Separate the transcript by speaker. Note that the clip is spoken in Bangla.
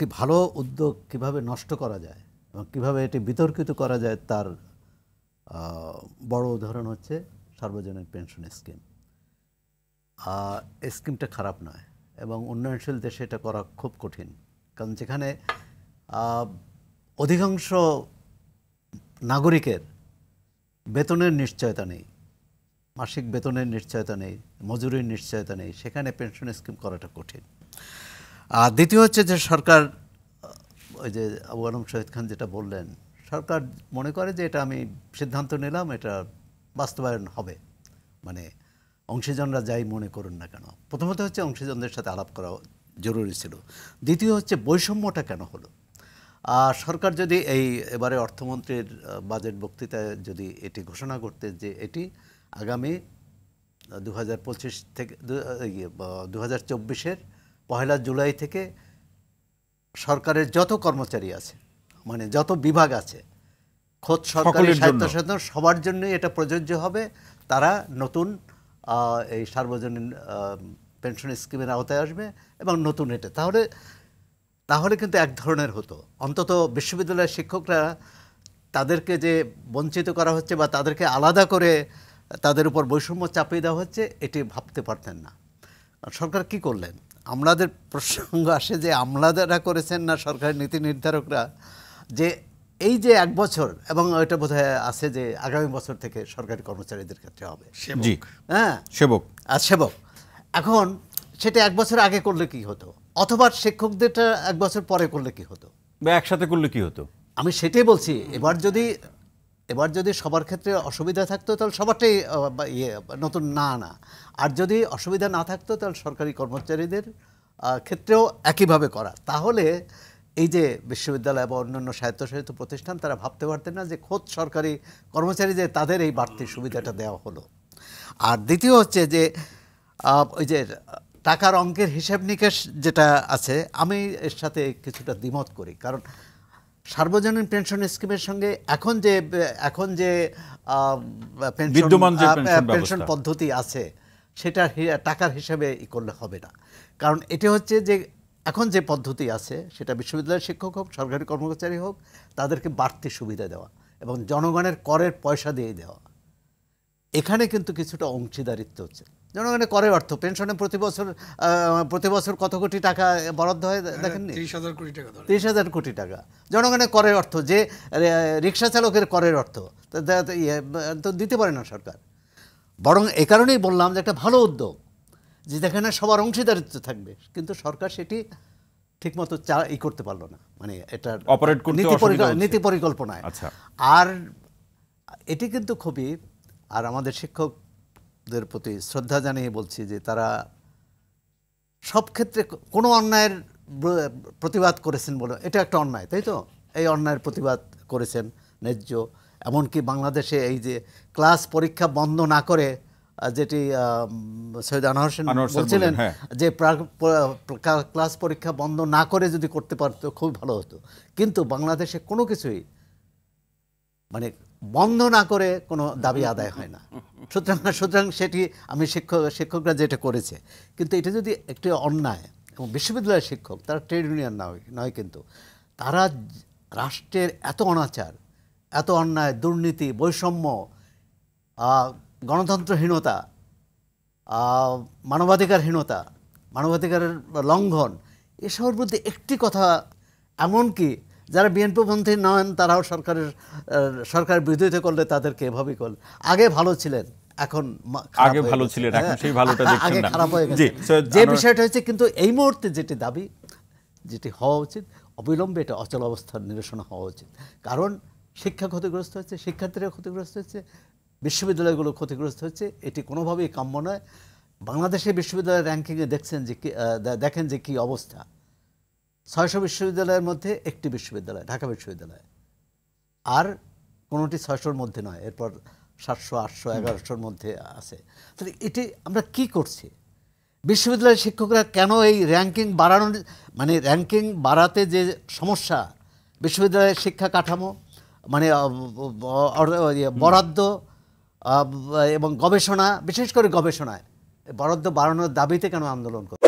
Speaker 1: একটি ভালো উদ্যোগ কিভাবে নষ্ট করা যায় এবং কীভাবে এটি বিতর্কিত করা যায় তার বড় উদাহরণ হচ্ছে সার্বজনীন পেনশন স্কিম এই স্কিমটা খারাপ নয় এবং উন্নয়নশীল দেশে এটা করা খুব কঠিন কারণ যেখানে অধিকাংশ নাগরিকের বেতনের নিশ্চয়তা নেই মাসিক বেতনের নিশ্চয়তা নেই মজুরির নিশ্চয়তা নেই সেখানে পেনশন স্কিম করাটা কঠিন আর দ্বিতীয় হচ্ছে যে সরকার ওই যে আবু আলম শহীদ খান যেটা বললেন সরকার মনে করে যে এটা আমি সিদ্ধান্ত নিলাম এটা বাস্তবায়ন হবে মানে অংশীজনরা যাই মনে করুন না কেন প্রথমত হচ্ছে অংশীজনদের সাথে আলাপ করা জরুরি ছিল দ্বিতীয় হচ্ছে বৈষম্যটা কেন হলো আর সরকার যদি এই এবারে অর্থমন্ত্রীর বাজেট বক্তৃতায় যদি এটি ঘোষণা করতে যে এটি আগামী দু থেকে দু ইয়ে, হাজার চব্বিশের পয়লা জুলাই থেকে সরকারের যত কর্মচারী আছে মানে যত বিভাগ আছে খোদ সরকারি স্বায়ত্তশাসন সবার জন্যই এটা প্রযোজ্য হবে তারা নতুন এই সার্বজনীন পেনশন স্কিমের আওতায় আসবে এবং নতুন এটা তাহলে তাহলে কিন্তু এক ধরনের হতো অন্তত বিশ্ববিদ্যালয়ের শিক্ষকরা তাদেরকে যে বঞ্চিত করা হচ্ছে বা তাদেরকে আলাদা করে তাদের উপর বৈষম্য চাপিয়ে দেওয়া হচ্ছে এটি ভাবতে পারতেন না সরকার কি করলেন আমলাদের প্রসঙ্গ আসে যে আমলাদারা করেছেন না সরকারের নীতি নির্ধারকরা যে এই যে এক বছর এবং এটা বোধ আছে যে আগামী বছর থেকে সরকারি কর্মচারীদের ক্ষেত্রে হবে হ্যাঁ সেবক আর সেবক এখন সেটা এক বছর আগে করলে কি হতো অথবা শিক্ষকদেরটা এক বছর পরে করলে কি হতো বা একসাথে করলে কি হতো আমি সেটাই বলছি এবার যদি এবার যদি সবার ক্ষেত্রে অসুবিধা থাকতো তাহলে সবারটাই ইয়ে নতুন না না আর যদি অসুবিধা না থাকতো তাহলে সরকারি কর্মচারীদের ক্ষেত্রেও একইভাবে করা তাহলে এই যে বিশ্ববিদ্যালয় বা অন্যান্য স্বায়ত্তশাসিত প্রতিষ্ঠান তারা ভাবতে পারতেন না যে খোদ সরকারি কর্মচারীদের তাদের এই বাড়তি সুবিধাটা দেওয়া হলো আর দ্বিতীয় হচ্ছে যে ওই যে টাকার অঙ্কের হিসাব নিকেশ যেটা আছে আমি এর সাথে কিছুটা দ্বিমত করি কারণ সার্বজনীন পেনশন স্কিমের সঙ্গে এখন যে এখন যে বিদ্যমান পেনশন পদ্ধতি আছে সেটা টাকার হিসাবে ই করলে হবে না কারণ এটা হচ্ছে যে এখন যে পদ্ধতি আছে সেটা বিশ্ববিদ্যালয়ের শিক্ষক হোক সরকারি কর্মচারী হোক তাদেরকে বাড়তি সুবিধা দেওয়া এবং জনগণের করের পয়সা দিয়ে দেওয়া এখানে কিন্তু কিছুটা অংশীদারিত্ব হচ্ছে জনগণের করে অর্থ পেনশনে প্রতি বছর প্রতি বছর কত কোটি টাকা বরাদ্দ হয় দেখেন হ্যাঁ, তিরিশ হাজার কোটি টাকা তিরিশ হাজার কোটি টাকা জনগণের করে অর্থ যে রিক্সা চালকের করের অর্থ ইয়ে, তো দিতে পারে না সরকার বরং এ কারণেই বললাম যে একটা ভালো উদ্যোগ যে দেখেন সবার অংশীদারিত্ব থাকবে কিন্তু সরকার সেটি ঠিকমতো চা ই করতে পারলো না মানে এটা অপারেট নীতি নীতি পরিকল্পনায় আচ্ছা। আর এটি কিন্তু খুবই আর আমাদের শিক্ষক দের প্রতি শ্রদ্ধা জানিয়ে বলছি যে তারা সব ক্ষেত্রে কোনো অন্যায়ের প্রতিবাদ করেছেন বলে এটা একটা অন্যায় তাই তো এই অন্যায়ের প্রতিবাদ করেছেন ন্যায্য এমনকি বাংলাদেশে এই যে ক্লাস পরীক্ষা বন্ধ না করে যেটি সৈয়দ আনোয়ার সেন বলছিলেন হ্যাঁ। যে ক্লাস পরীক্ষা বন্ধ না করে যদি করতে পারতো খুব ভালো হতো কিন্তু বাংলাদেশে কোনো কিছুই মানে বন্ধ না করে কোনো দাবি আদায় হয় না সুতরাং সুতরাং সেটি আমি শিক্ষক শিক্ষকরা যেটা করেছে কিন্তু এটা যদি একটি অন্যায় এবং বিশ্ববিদ্যালয়ের শিক্ষক তারা ট্রেড ইউনিয়ন না নয় কিন্তু তারা রাষ্ট্রের এত অনাচার এত অন্যায় দুর্নীতি বৈষম্য গণতন্ত্রহীনতা মানবাধিকারহীনতা মানবাধিকারের লঙ্ঘন এসবের মধ্যে একটি কথা এমনকি যারা বিএনপিপন্থী নন তারাও সরকারের সরকার বিরোধিতা করলে তাদেরকে এভাবেই করলে আগে ভালো ছিলেন এখন আগে ভালো ছিলেন এখন সেই ভালোটা হ্যাঁ, দেখছেন না খারাপ হয়ে গেছে যে বিষয়টা হয়েছে কিন্তু এই মুহূর্তে যেটি দাবি যেটি হওয়া উচিত অবিলম্বে এটা অচল অবস্থার নিরসন হওয়া উচিত কারণ শিক্ষা ক্ষতিগ্রস্ত হচ্ছে শিক্ষার্থীরা ক্ষতিগ্রস্ত হচ্ছে বিশ্ববিদ্যালয়গুলো ক্ষতিগ্রস্ত হচ্ছে এটি কোনোভাবেই কাম্য নয় বাংলাদেশের বিশ্ববিদ্যালয়ের র্যাঙ্কিংয়ে দেখছেন যে দেখেন যে কী অবস্থা ছয়শো বিশ্ববিদ্যালয়ের মধ্যে একটি বিশ্ববিদ্যালয় ঢাকা বিশ্ববিদ্যালয় আর কোনোটি ছয়শোর মধ্যে নয় এরপর সাতশো আটশো এগারোশোর মধ্যে আছে তাহলে এটি আমরা কি করছি বিশ্ববিদ্যালয়ের শিক্ষকরা কেন এই র্যাঙ্কিং বাড়ানোর মানে র্যাঙ্কিং বাড়াতে যে সমস্যা বিশ্ববিদ্যালয়ের শিক্ষা কাঠামো মানে ইয়ে, বরাদ্দ এবং গবেষণা বিশেষ করে গবেষণায় বরাদ্দ বাড়ানোর দাবিতে কেন আন্দোলন